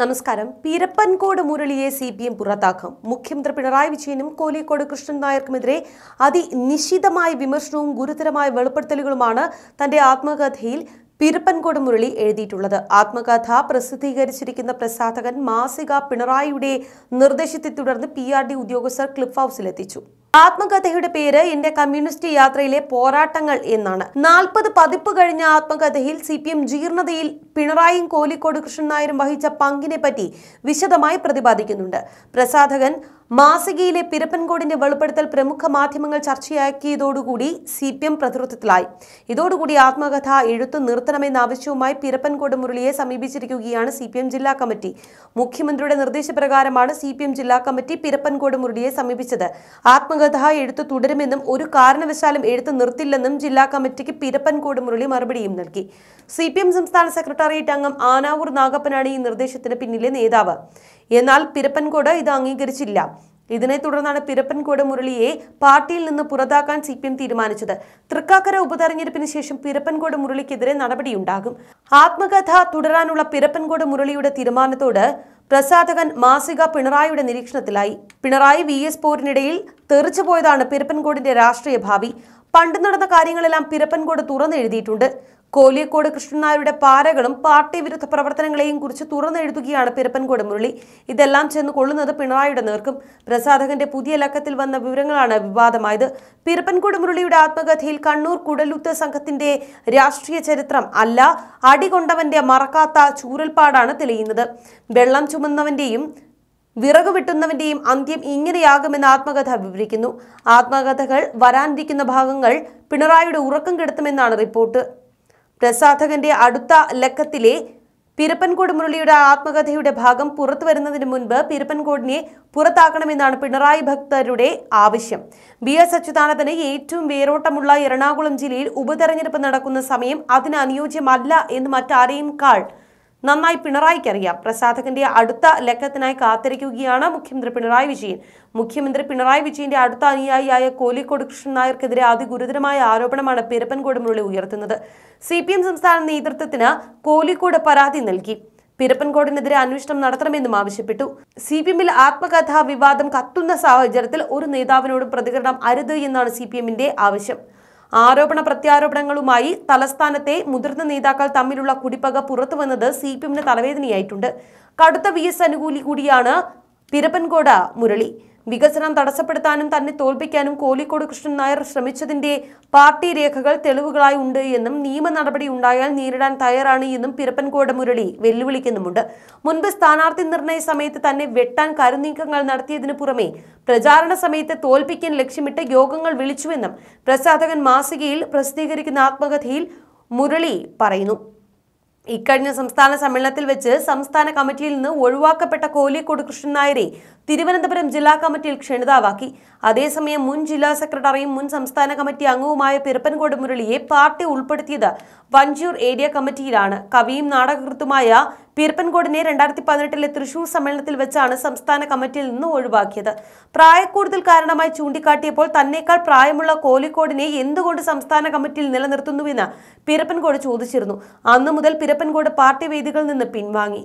നമസ്കാരം പീരപ്പൻകോട് മുരളിയെ C P M പുറത്താക്കും മുഖ്യമന്ത്രി പിണറായി വിജയനും കോലിക്കോട് കൃഷ്ണൻ നായർക്കുമെതിരെ അതിനിശിതമായ വിമർശനവും ഗുരുതരമായ വെളിപ്പെടുത്തലുകളുമാണ് തന്റെ ആത്മകഥയിൽ പീരപ്പൻകോട് മുരളി എഴുതിയിട്ടുള്ളത് ആത്മകഥ പ്രസിദ്ധീകരിച്ചിരിക്കുന്ന പ്രസാധകൻ മാസിക പിണറായിയുടെ നിർദ്ദേശത്തെ തുടർന്ന് പി ആർ ഡി ഉദ്യോഗസ്ഥർ ക്ലിഫ് ഹൌസിലെത്തിച്ചു ആത്മകഥയുടെ പേര് എന്റെ കമ്മ്യൂണിസ്റ്റ് യാത്രയിലെ പോരാട്ടങ്ങൾ എന്നാണ് നാൽപ്പത് പതിപ്പ് കഴിഞ്ഞ ആത്മകഥയിൽ സി പി എം ജീർണതയിൽ പിണറായിയും കോലിക്കോട് കൃഷ്ണൻ നായരും വഹിച്ച പങ്കിനെപ്പറ്റി വിശദമായി പ്രതിപാദിക്കുന്നുണ്ട് പ്രസാധകൻ മാസികയിലെ പിരപ്പൻകോടിന്റെ വെളിപ്പെടുത്തൽ പ്രമുഖ മാധ്യമങ്ങൾ ചർച്ചയാക്കിയതോടുകൂടി സി പി എം പ്രതിരോധത്തിലായി ഇതോടുകൂടി ആത്മകഥ എഴുത്തു നിർത്തണമെന്ന ആവശ്യവുമായി പിരപ്പൻകോട് മുരളിയെ സമീപിച്ചിരിക്കുകയാണ് സി പി എം ജില്ലാ കമ്മിറ്റി മുഖ്യമന്ത്രിയുടെ നിർദ്ദേശപ്രകാരമാണ് സി പി എം ജില്ലാ കമ്മിറ്റി പിരപ്പൻകോട് മുരളിയെ സമീപിച്ചത് ആത്മകഥ എഴുത്ത് തുടരുമെന്നും ഒരു കാരണവശാലും എഴുത്ത് നിർത്തില്ലെന്നും ജില്ലാ കമ്മിറ്റിക്ക് പിരപ്പൻകോട് മുരളി മറുപടിയും നൽകി സി സംസ്ഥാന സെക്രട്ടറി സെക്രട്ടേറിയറ്റ് അംഗം ആനാവൂർ നാഗപ്പനാണ് ഈ നിർദ്ദേശത്തിന് പിന്നിലെ നേതാവ് എന്നാൽ പിരപ്പൻകോട് ഇത് അംഗീകരിച്ചില്ല ഇതിനെ തുടർന്നാണ് പിരപ്പൻകോട് മുരളിയെ പാർട്ടിയിൽ നിന്ന് പുറത്താക്കാൻ സി പി എം തീരുമാനിച്ചത് തൃക്കാക്കര ഉപതെരഞ്ഞെടുപ്പിന് ശേഷം പിരപ്പൻകോട് മുരളിക്കെതിരെ നടപടിയുണ്ടാകും ആത്മകഥ തുടരാനുള്ള പിരപ്പൻകോട് മുരളിയുടെ തീരുമാനത്തോട് പ്രസാധകൻ മാസിക പിണറായിയുടെ നിരീക്ഷണത്തിലായി പിണറായി വി എസ് പോരിനിടയിൽ തെറിച്ചുപോയതാണ് പിരപ്പൻകോടിന്റെ രാഷ്ട്രീയ ഭാവി പണ്ട് നടന്ന കാര്യങ്ങളെല്ലാം പിരപ്പൻകോട് തുറന്നെഴുതിയിട്ടുണ്ട് കോലിയക്കോട് കൃഷ്ണനായരുടെ പാരകളും പാർട്ടി വിരുദ്ധ പ്രവർത്തനങ്ങളെയും കുറിച്ച് തുറന്നെഴുതുകയാണ് പിരപ്പൻകോട് മുരളി ഇതെല്ലാം ചെന്ന് കൊള്ളുന്നത് പിണറായിയുടെ നേർക്കും പ്രസാധകന്റെ പുതിയ ലക്കത്തിൽ വന്ന വിവരങ്ങളാണ് വിവാദമായത് പിരപ്പൻകോട് മുരളിയുടെ ആത്മകഥയിൽ കണ്ണൂർ കുടലുത്ത് സംഘത്തിന്റെ രാഷ്ട്രീയ ചരിത്രം അല്ല അടികൊണ്ടവന്റെ മറക്കാത്ത ചൂരൽപ്പാടാണ് തെളിയുന്നത് വെള്ളം ചുമന്നവന്റെയും വിറക് വിട്ടുന്നവന്റെയും അന്ത്യം ഇങ്ങനെയാകുമെന്ന് ആത്മകഥ വിവരിക്കുന്നു ആത്മകഥകൾ വരാനിരിക്കുന്ന ഭാഗങ്ങൾ പിണറായിയുടെ ഉറക്കം കെടുത്തുമെന്നാണ് റിപ്പോർട്ട് പ്രസാധകന്റെ അടുത്ത ലക്കത്തിലെ പിരപ്പൻകോട് മുരളിയുടെ ആത്മകഥയുടെ ഭാഗം പുറത്തു വരുന്നതിന് മുൻപ് പിരപ്പൻകോടിനെ പുറത്താക്കണമെന്നാണ് പിണറായി ഭക്തരുടെ ആവശ്യം ബി എസ് അച്യുതാനന്ദന് ഏറ്റവും വേരോട്ടമുള്ള എറണാകുളം ജില്ലയിൽ ഉപതെരഞ്ഞെടുപ്പ് നടക്കുന്ന സമയം അതിന് അനുയോജ്യമല്ല എന്ന് മറ്റാരെയും കാൾ നന്നായി പിണറായിക്കറിയാം പ്രസാധകന്റെ അടുത്ത ലക്കത്തിനായി കാത്തിരിക്കുകയാണ് മുഖ്യമന്ത്രി പിണറായി വിജയൻ മുഖ്യമന്ത്രി പിണറായി വിജയന്റെ അടുത്ത അനുയായിയായ കോലിക്കോട് കൃഷ്ണൻ നായർക്കെതിരെ അതിഗുരുതരമായ ആരോപണമാണ് പിരപ്പൻകോട് മുരളി ഉയർത്തുന്നത് സി പി എം സംസ്ഥാന നേതൃത്വത്തിന് കോലിക്കോട് പരാതി നൽകി പിരപ്പൻകോടിനെതിരെ അന്വേഷണം നടത്തണമെന്നും ആവശ്യപ്പെട്ടു സി പി എമ്മിൽ ആത്മകഥാ വിവാദം കത്തുന്ന സാഹചര്യത്തിൽ ഒരു നേതാവിനോടും പ്രതികരണം അരുത് എന്നാണ് സി പി എമ്മിന്റെ ആവശ്യം ആരോപണ പ്രത്യാരോപണങ്ങളുമായി തലസ്ഥാനത്തെ മുതിർന്ന നേതാക്കൾ തമ്മിലുള്ള കുടിപ്പക പുറത്തുവന്നത് സി പി എമ്മിന് തലവേദനയായിട്ടുണ്ട് കടുത്ത വി എസ് അനുകൂലി കൂടിയാണ് തിരപ്പൻകോട് മുരളി വികസനം തടസ്സപ്പെടുത്താനും തന്നെ തോൽപ്പിക്കാനും കോലിക്കോട് കൃഷ്ണൻ നായർ ശ്രമിച്ചതിന്റെ പാർട്ടി രേഖകൾ തെളിവുകളായി ഉണ്ട് എന്നും നിയമ നടപടി ഉണ്ടായാൽ നേരിടാൻ തയ്യാറാണ് എന്നും പിറപ്പൻകോട് മുരളി വെല്ലുവിളിക്കുന്നുമുണ്ട് മുൻപ് സ്ഥാനാർത്ഥി നിർണയ സമയത്ത് തന്നെ വെട്ടാൻ കരുനീക്കങ്ങൾ നടത്തിയതിനു പുറമെ പ്രചാരണ സമയത്ത് തോൽപ്പിക്കാൻ ലക്ഷ്യമിട്ട് യോഗങ്ങൾ വിളിച്ചുവെന്നും പ്രസാധകൻ മാസികയിൽ പ്രസിദ്ധീകരിക്കുന്ന ആത്മകഥയിൽ മുരളി പറയുന്നു ഇക്കഴിഞ്ഞ സംസ്ഥാന സമ്മേളനത്തിൽ വെച്ച് സംസ്ഥാന കമ്മിറ്റിയിൽ നിന്ന് ഒഴിവാക്കപ്പെട്ട കോലിക്കോട് കൃഷ്ണൻ നായരെ തിരുവനന്തപുരം ജില്ലാ കമ്മിറ്റിയിൽ ക്ഷണിതാവാക്കി അതേസമയം മുൻ ജില്ലാ സെക്രട്ടറിയും മുൻ സംസ്ഥാന കമ്മിറ്റി അംഗവുമായ പിറപ്പൻകോട് മുരളിയെ പാർട്ടി ഉൾപ്പെടുത്തിയത് വഞ്ചൂർ ഏരിയ കമ്മിറ്റിയിലാണ് കവിയും നാടകകൃത്തുമായ പീർപ്പൻകോടിനെ രണ്ടായിരത്തി പതിനെട്ടിലെ തൃശൂർ സമ്മേളനത്തിൽ വെച്ചാണ് സംസ്ഥാന കമ്മിറ്റിയിൽ നിന്ന് ഒഴിവാക്കിയത് പ്രായക്കൂടുതൽ കാരണമായി ചൂണ്ടിക്കാട്ടിയപ്പോൾ തന്നേക്കാൾ പ്രായമുള്ള കോലിക്കോടിനെ എന്തുകൊണ്ട് സംസ്ഥാന കമ്മിറ്റിയിൽ നിലനിർത്തുന്നുവെന്ന് പീരപ്പൻകോട് ചോദിച്ചിരുന്നു അന്നു മുതൽ പീരപ്പൻകോട് പാർട്ടി വേദികളിൽ നിന്ന് പിൻവാങ്ങി